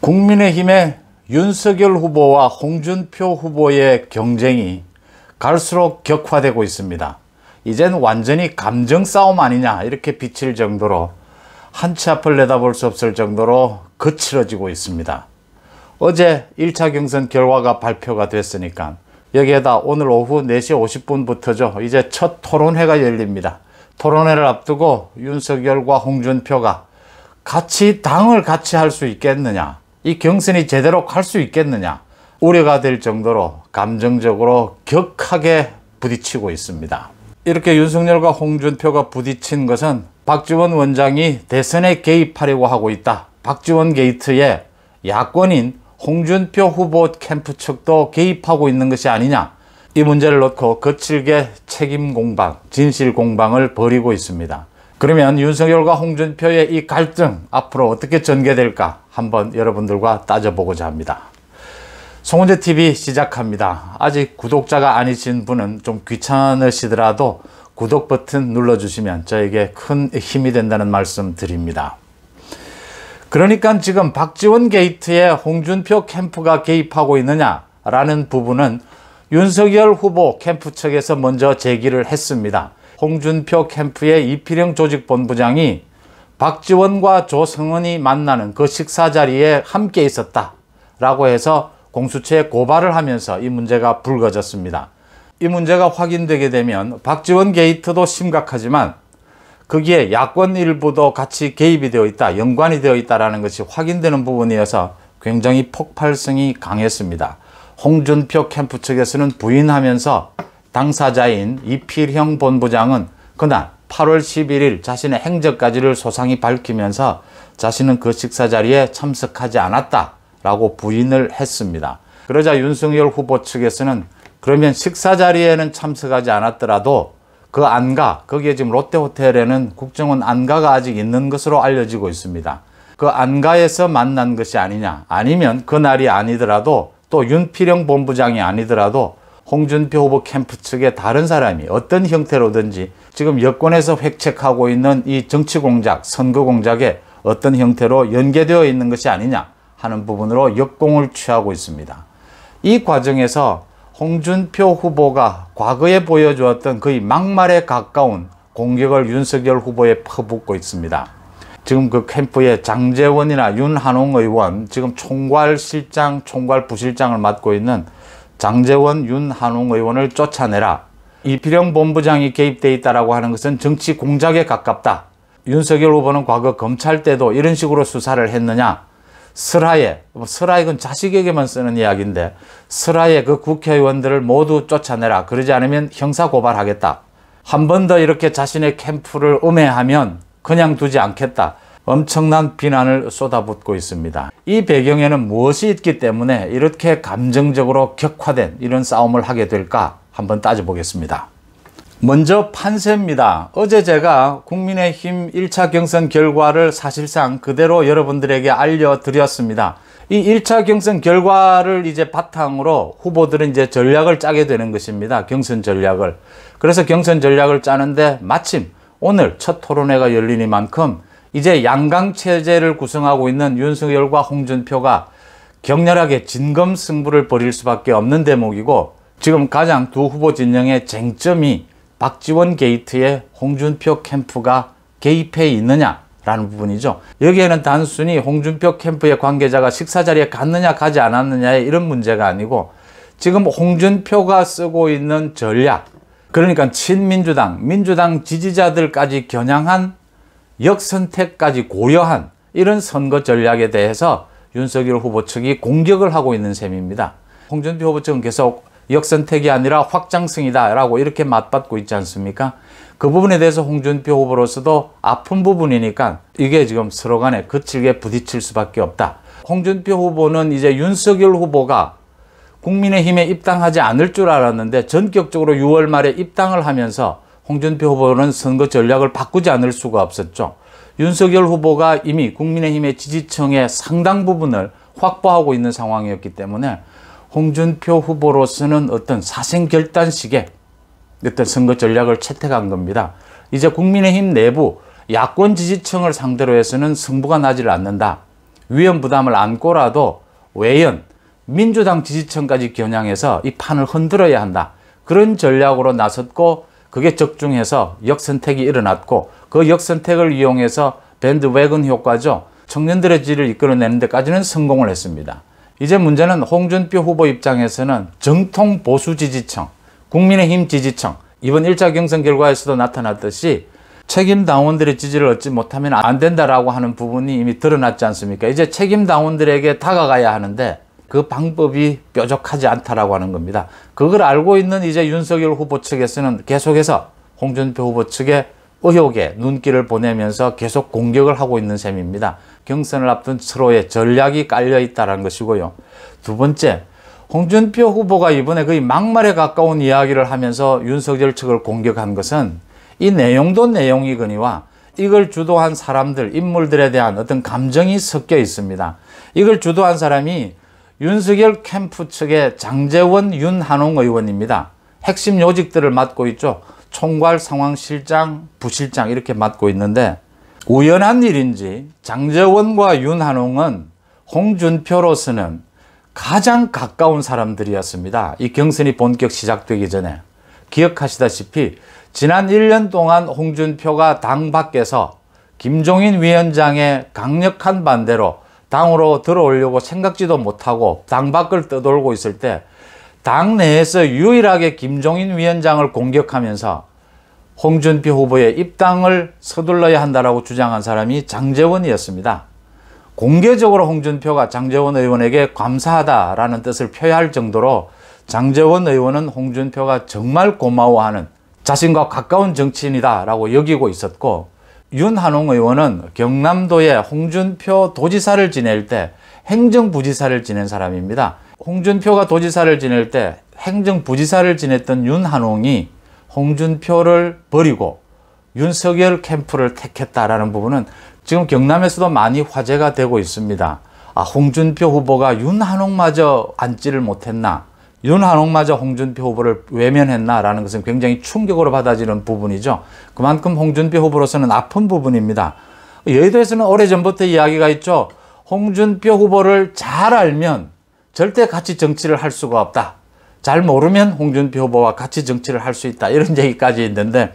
국민의힘의 윤석열 후보와 홍준표 후보의 경쟁이 갈수록 격화되고 있습니다. 이젠 완전히 감정 싸움 아니냐 이렇게 비칠 정도로 한치 앞을 내다볼 수 없을 정도로 거칠어지고 있습니다. 어제 1차 경선 결과가 발표가 됐으니까 여기에다 오늘 오후 4시 50분부터죠. 이제 첫 토론회가 열립니다. 토론회를 앞두고 윤석열과 홍준표가 같이 당을 같이 할 수 있겠느냐 이 경선이 제대로 갈 수 있겠느냐 우려가 될 정도로 감정적으로 격하게 부딪히고 있습니다. 이렇게 윤석열과 홍준표가 부딪힌 것은 박지원 원장이 대선에 개입하려고 하고 있다. 박지원 게이트에 야권인 홍준표 후보 캠프 측도 개입하고 있는 것이 아니냐. 이 문제를 놓고 거칠게 책임 공방, 진실 공방을 벌이고 있습니다. 그러면 윤석열과 홍준표의 이 갈등 앞으로 어떻게 전개될까? 한번 여러분들과 따져보고자 합니다. 송은재 TV 시작합니다. 아직 구독자가 아니신 분은 좀 귀찮으시더라도 구독 버튼 눌러주시면 저에게 큰 힘이 된다는 말씀 드립니다. 그러니까 지금 박지원 게이트에 홍준표 캠프가 개입하고 있느냐라는 부분은 윤석열 후보 캠프 측에서 먼저 제기를 했습니다. 홍준표 캠프의 이필영 조직본부장이 박지원과 조성은이 만나는 그 식사 자리에 함께 있었다라고 해서 공수처에 고발을 하면서 이 문제가 불거졌습니다. 이 문제가 확인되게 되면 박지원 게이트도 심각하지만 거기에 야권 일부도 같이 개입이 되어 있다, 연관이 되어 있다라는 것이 확인되는 부분이어서 굉장히 폭발성이 강했습니다. 홍준표 캠프 측에서는 부인하면서 당사자인 이필형 본부장은 그날 8월 11일 자신의 행적까지를 소상히 밝히면서 자신은 그 식사 자리에 참석하지 않았다라고 부인을 했습니다. 그러자 윤석열 후보 측에서는 그러면 식사 자리에는 참석하지 않았더라도 그 안가, 거기에 지금 롯데호텔에는 국정원 안가가 아직 있는 것으로 알려지고 있습니다. 그 안가에서 만난 것이 아니냐, 아니면 그날이 아니더라도 또 윤필영 본부장이 아니더라도 홍준표 후보 캠프 측의 다른 사람이 어떤 형태로든지 지금 여권에서 획책하고 있는 이 정치 공작, 선거 공작에 어떤 형태로 연계되어 있는 것이 아니냐 하는 부분으로 역공을 취하고 있습니다. 이 과정에서 홍준표 후보가 과거에 보여주었던 거의 막말에 가까운 공격을 윤석열 후보에 퍼붓고 있습니다. 지금 그 캠프에 장재원이나 윤한홍 의원, 지금 총괄실장, 총괄부실장을 맡고 있는 장재원, 윤한홍 의원을 쫓아내라 이필영 본부장이 개입돼 있다라고 하는 것은 정치 공작에 가깝다. 윤석열 후보는 과거 검찰 때도 이런 식으로 수사를 했느냐. 슬하에, 슬하에액건 뭐 자식에게만 쓰는 이야기인데 슬하에 그 국회의원들을 모두 쫓아내라. 그러지 않으면 형사고발하겠다. 한 번 더 이렇게 자신의 캠프를 음해하면 그냥 두지 않겠다. 엄청난 비난을 쏟아붓고 있습니다. 이 배경에는 무엇이 있기 때문에 이렇게 감정적으로 격화된 이런 싸움을 하게 될까? 한번 따져보겠습니다. 먼저 판세입니다. 어제 제가 국민의힘 1차 경선 결과를 사실상 그대로 여러분들에게 알려드렸습니다. 이 1차 경선 결과를 이제 바탕으로 후보들은 이제 전략을 짜게 되는 것입니다. 경선 전략을. 그래서 경선 전략을 짜는데 마침 오늘 첫 토론회가 열리니만큼 이제 양강 체제를 구성하고 있는 윤석열과 홍준표가 격렬하게 진검승부를 벌일 수밖에 없는 대목이고 지금 가장 두 후보 진영의 쟁점이 박지원 게이트의 홍준표 캠프가 개입해 있느냐라는 부분이죠. 여기에는 단순히 홍준표 캠프의 관계자가 식사 자리에 갔느냐 가지 않았느냐의 이런 문제가 아니고 지금 홍준표가 쓰고 있는 전략 그러니까 친민주당, 민주당 지지자들까지 겨냥한 역선택까지 고려한 이런 선거 전략에 대해서 윤석열 후보 측이 공격을 하고 있는 셈입니다. 홍준표 후보 측은 계속 역선택이 아니라 확장성이다라고 이렇게 맞받고 있지 않습니까? 그 부분에 대해서 홍준표 후보로서도 아픈 부분이니까 이게 지금 서로 간에 거칠게 부딪힐 수밖에 없다. 홍준표 후보는 이제 윤석열 후보가 국민의힘에 입당하지 않을 줄 알았는데 전격적으로 6월 말에 입당을 하면서 홍준표 후보는 선거 전략을 바꾸지 않을 수가 없었죠. 윤석열 후보가 이미 국민의힘의 지지층의 상당 부분을 확보하고 있는 상황이었기 때문에 홍준표 후보로서는 어떤 사생결단식의 어떤 선거 전략을 채택한 겁니다. 이제 국민의힘 내부 야권 지지층을 상대로 해서는 승부가 나지를 않는다. 위험 부담을 안고라도 외연, 민주당 지지층까지 겨냥해서 이 판을 흔들어야 한다. 그런 전략으로 나섰고 그게 적중해서 역선택이 일어났고 그 역선택을 이용해서 밴드웨건 효과죠. 청년들의 질을 이끌어내는 데까지는 성공을 했습니다. 이제 문제는 홍준표 후보 입장에서는 정통 보수 지지층, 국민의힘 지지층, 이번 1차 경선 결과에서도 나타났듯이 책임 당원들의 지지를 얻지 못하면 안 된다라고 하는 부분이 이미 드러났지 않습니까? 이제 책임 당원들에게 다가가야 하는데 그 방법이 뾰족하지 않다라고 하는 겁니다. 그걸 알고 있는 이제 윤석열 후보 측에서는 계속해서 홍준표 후보 측에 의혹에 눈길을 보내면서 계속 공격을 하고 있는 셈입니다. 경선을 앞둔 서로의 전략이 깔려있다는 것이고요. 두 번째, 홍준표 후보가 이번에 거의 막말에 가까운 이야기를 하면서 윤석열 측을 공격한 것은 이 내용도 내용이거니와 이걸 주도한 사람들, 인물들에 대한 어떤 감정이 섞여 있습니다. 이걸 주도한 사람이 윤석열 캠프 측의 장재원, 윤한홍 의원입니다. 핵심 요직들을 맡고 있죠. 총괄 상황실장, 부실장 이렇게 맡고 있는데 우연한 일인지 장재원과 윤한홍은 홍준표로서는 가장 가까운 사람들이었습니다. 이 경선이 본격 시작되기 전에 기억하시다시피 지난 1년 동안 홍준표가 당 밖에서 김종인 위원장의 강력한 반대로 당으로 들어오려고 생각지도 못하고 당 밖을 떠돌고 있을 때 당내에서 유일하게 김종인 위원장을 공격하면서 홍준표 후보의 입당을 서둘러야 한다라고 주장한 사람이 장재원이었습니다. 공개적으로 홍준표가 장재원 의원에게 감사하다라는 뜻을 표할 정도로 장재원 의원은 홍준표가 정말 고마워하는 자신과 가까운 정치인이다라고 여기고 있었고 윤한홍 의원은 경남도에 홍준표 도지사를 지낼 때 행정부지사를 지낸 사람입니다. 홍준표가 도지사를 지낼 때 행정부지사를 지냈던 윤한홍이 홍준표를 버리고 윤석열 캠프를 택했다라는 부분은 지금 경남에서도 많이 화제가 되고 있습니다. 아, 홍준표 후보가 윤한홍마저 앉지를 못했나? 윤한홍마저 홍준표 후보를 외면했나라는 것은 굉장히 충격으로 받아지는 부분이죠. 그만큼 홍준표 후보로서는 아픈 부분입니다. 여의도에서는 오래전부터 이야기가 있죠. 홍준표 후보를 잘 알면 절대 같이 정치를 할 수가 없다. 잘 모르면 홍준표 후보와 같이 정치를 할 수 있다. 이런 얘기까지 있는데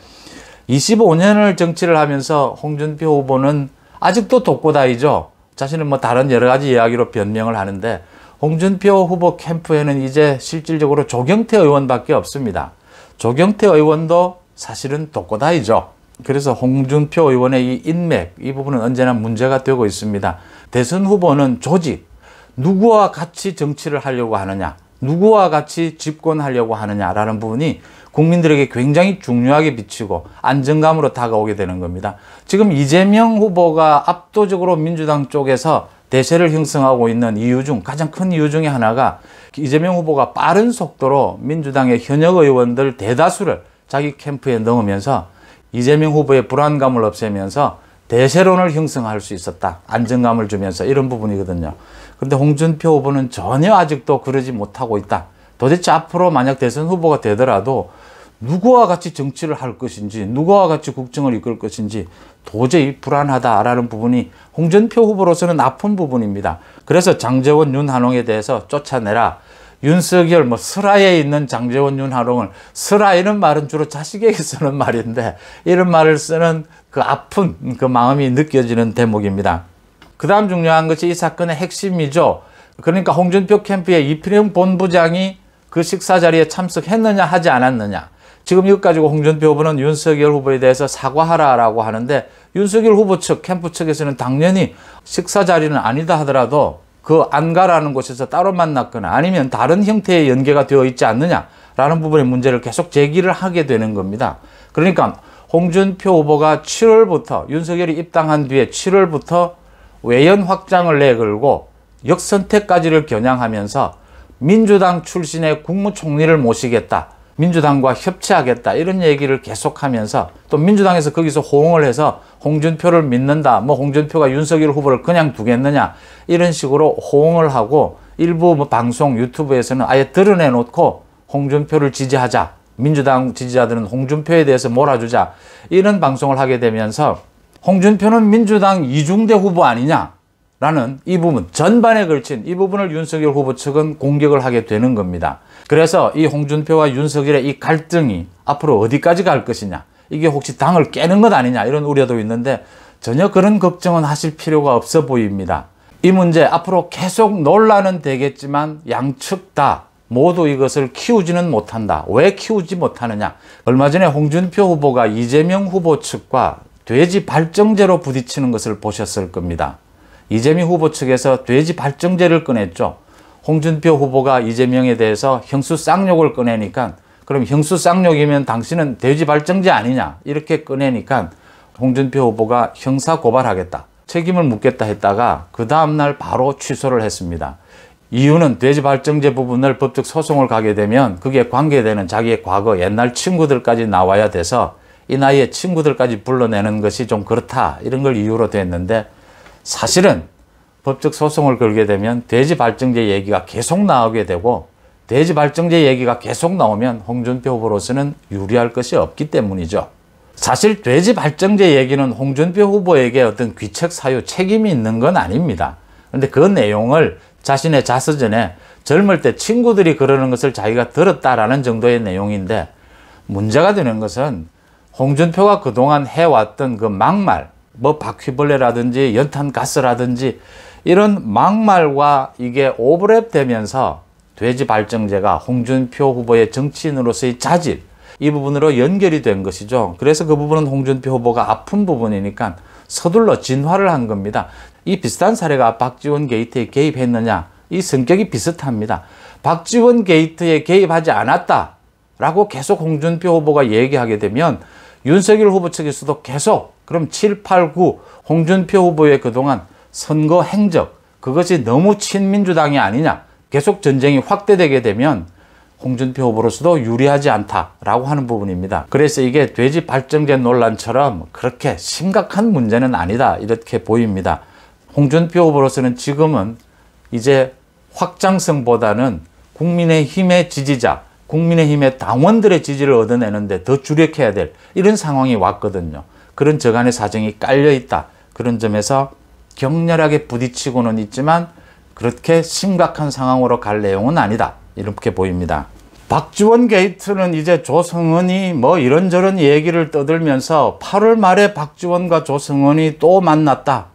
25년을 정치를 하면서 홍준표 후보는 아직도 독고다이죠. 자신은 뭐 다른 여러 가지 이야기로 변명을 하는데 홍준표 후보 캠프에는 이제 실질적으로 조경태 의원밖에 없습니다. 조경태 의원도 사실은 독고다이죠. 그래서 홍준표 의원의 이 인맥, 이 부분은 언제나 문제가 되고 있습니다. 대선 후보는 조직, 누구와 같이 정치를 하려고 하느냐 누구와 같이 집권하려고 하느냐라는 부분이 국민들에게 굉장히 중요하게 비치고 안정감으로 다가오게 되는 겁니다. 지금 이재명 후보가 압도적으로 민주당 쪽에서 대세를 형성하고 있는 이유 중 가장 큰 이유 중에 하나가 이재명 후보가 빠른 속도로 민주당의 현역 의원들 대다수를 자기 캠프에 넣으면서 이재명 후보의 불안감을 없애면서 대세론을 형성할 수 있었다. 안정감을 주면서 이런 부분이거든요. 그런데 홍준표 후보는 전혀 아직도 그러지 못하고 있다. 도대체 앞으로 만약 대선 후보가 되더라도 누구와 같이 정치를 할 것인지 누구와 같이 국정을 이끌 것인지 도저히 불안하다라는 부분이 홍준표 후보로서는 아픈 부분입니다. 그래서 장재원, 윤한홍에 대해서 쫓아내라. 윤석열 뭐 슬하에 있는 장재원, 윤하롱을슬하이는 말은 주로 자식에게 쓰는 말인데 이런 말을 쓰는 그 아픈 그 마음이 느껴지는 대목입니다. 그 다음 중요한 것이 이 사건의 핵심이죠. 그러니까 홍준표 캠프의 이필용 본부장이 그 식사 자리에 참석했느냐 하지 않았느냐. 지금 이것 가지고 홍준표 후보는 윤석열 후보에 대해서 사과하라라고 하는데 윤석열 후보 측 캠프 측에서는 당연히 식사 자리는 아니다 하더라도 그 안가라는 곳에서 따로 만났거나 아니면 다른 형태의 연계가 되어 있지 않느냐라는 부분의 문제를 계속 제기를 하게 되는 겁니다. 그러니까 홍준표 후보가 7월부터 윤석열이 입당한 뒤에 7월부터 외연 확장을 내걸고 역선택까지를 겨냥하면서 민주당 출신의 국무총리를 모시겠다. 민주당과 협치하겠다 이런 얘기를 계속하면서 또 민주당에서 거기서 호응을 해서 홍준표를 믿는다 뭐 홍준표가 윤석열 후보를 그냥 두겠느냐 이런 식으로 호응을 하고 일부 뭐 방송 유튜브에서는 아예 드러내놓고 홍준표를 지지하자 민주당 지지자들은 홍준표에 대해서 몰아주자 이런 방송을 하게 되면서 홍준표는 민주당 이중대 후보 아니냐라는 이 부분 전반에 걸친 이 부분을 윤석열 후보 측은 공격을 하게 되는 겁니다. 그래서 이 홍준표와 윤석열의 이 갈등이 앞으로 어디까지 갈 것이냐 이게 혹시 당을 깨는 것 아니냐 이런 우려도 있는데 전혀 그런 걱정은 하실 필요가 없어 보입니다. 이 문제 앞으로 계속 논란은 되겠지만 양측 다 모두 이것을 키우지는 못한다. 왜 키우지 못하느냐. 얼마 전에 홍준표 후보가 이재명 후보 측과 돼지 발정제로 부딪히는 것을 보셨을 겁니다. 이재명 후보 측에서 돼지 발정제를 꺼냈죠. 홍준표 후보가 이재명에 대해서 형수 쌍욕을 꺼내니까 그럼 형수 쌍욕이면 당신은 돼지 발정제 아니냐 이렇게 꺼내니까 홍준표 후보가 형사 고발하겠다 책임을 묻겠다 했다가 그 다음날 바로 취소를 했습니다. 이유는 돼지 발정제 부분을 법적 소송을 가게 되면 그게 관계되는 자기의 과거 옛날 친구들까지 나와야 돼서 이 나이에 친구들까지 불러내는 것이 좀 그렇다 이런 걸 이유로 됐는데 사실은 법적 소송을 걸게 되면 돼지 발정제 얘기가 계속 나오게 되고 돼지 발정제 얘기가 계속 나오면 홍준표 후보로서는 유리할 것이 없기 때문이죠. 사실 돼지 발정제 얘기는 홍준표 후보에게 어떤 귀책 사유 책임이 있는 건 아닙니다. 그런데 그 내용을 자신의 자서전에 젊을 때 친구들이 그러는 것을 자기가 들었다라는 정도의 내용인데 문제가 되는 것은 홍준표가 그동안 해왔던 그 막말, 뭐 바퀴벌레라든지 연탄가스라든지 이런 막말과 이게 오버랩 되면서 돼지 발정제가 홍준표 후보의 정치인으로서의 자질, 이 부분으로 연결이 된 것이죠. 그래서 그 부분은 홍준표 후보가 아픈 부분이니까 서둘러 진화를 한 겁니다. 이 비슷한 사례가 박지원 게이트에 개입했느냐? 이 성격이 비슷합니다. 박지원 게이트에 개입하지 않았다. 라고 계속 홍준표 후보가 얘기하게 되면 윤석열 후보 측에서도 계속 그럼 7, 8, 9 홍준표 후보의 그동안 선거 행적 그것이 너무 친민주당이 아니냐 계속 전쟁이 확대되게 되면 홍준표 후보로서도 유리하지 않다라고 하는 부분입니다. 그래서 이게 돼지 발정제 논란처럼 그렇게 심각한 문제는 아니다 이렇게 보입니다. 홍준표 후보로서는 지금은 이제 확장성보다는 국민의힘의 지지자 국민의힘의 당원들의 지지를 얻어내는데 더 주력해야 될 이런 상황이 왔거든요. 그런 저간의 사정이 깔려 있다. 그런 점에서 격렬하게 부딪히고는 있지만 그렇게 심각한 상황으로 갈 내용은 아니다. 이렇게 보입니다. 박지원 게이트는 이제 조성은이 뭐 이런저런 얘기를 떠들면서 8월 말에 박지원과 조성은이 또 만났다.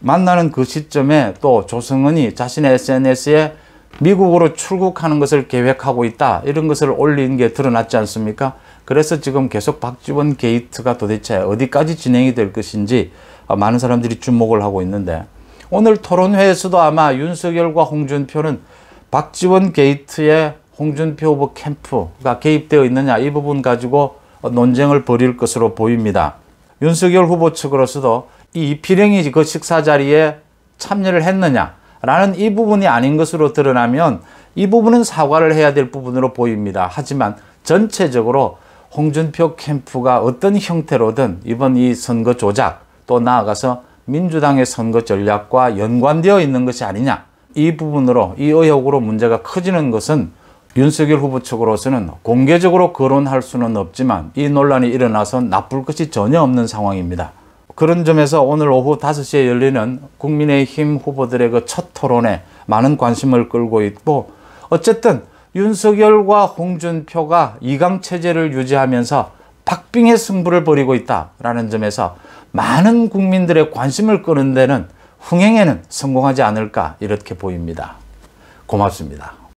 만나는 그 시점에 또 조성은이 자신의 SNS에 미국으로 출국하는 것을 계획하고 있다 이런 것을 올린 게 드러났지 않습니까? 그래서 지금 계속 박지원 게이트가 도대체 어디까지 진행이 될 것인지 많은 사람들이 주목을 하고 있는데 오늘 토론회에서도 아마 윤석열과 홍준표는 박지원 게이트에 홍준표 후보 캠프가 개입되어 있느냐 이 부분 가지고 논쟁을 벌일 것으로 보입니다. 윤석열 후보 측으로서도 이비필이그 식사 자리에 참여를 했느냐 라는 이 부분이 아닌 것으로 드러나면 이 부분은 사과를 해야 될 부분으로 보입니다. 하지만 전체적으로 홍준표 캠프가 어떤 형태로든 이번 이 선거 조작 또 나아가서 민주당의 선거 전략과 연관되어 있는 것이 아니냐 이 부분으로 이 의혹으로 문제가 커지는 것은 윤석열 후보 측으로서는 공개적으로 거론할 수는 없지만 이 논란이 일어나서 나쁠 것이 전혀 없는 상황입니다. 그런 점에서 오늘 오후 5시에 열리는 국민의힘 후보들의 그첫 토론에 많은 관심을 끌고 있고 어쨌든 윤석열과 홍준표가 이강 체제를 유지하면서 박빙의 승부를 벌이고 있다라는 점에서 많은 국민들의 관심을 끄는 데는 흥행에는 성공하지 않을까 이렇게 보입니다. 고맙습니다.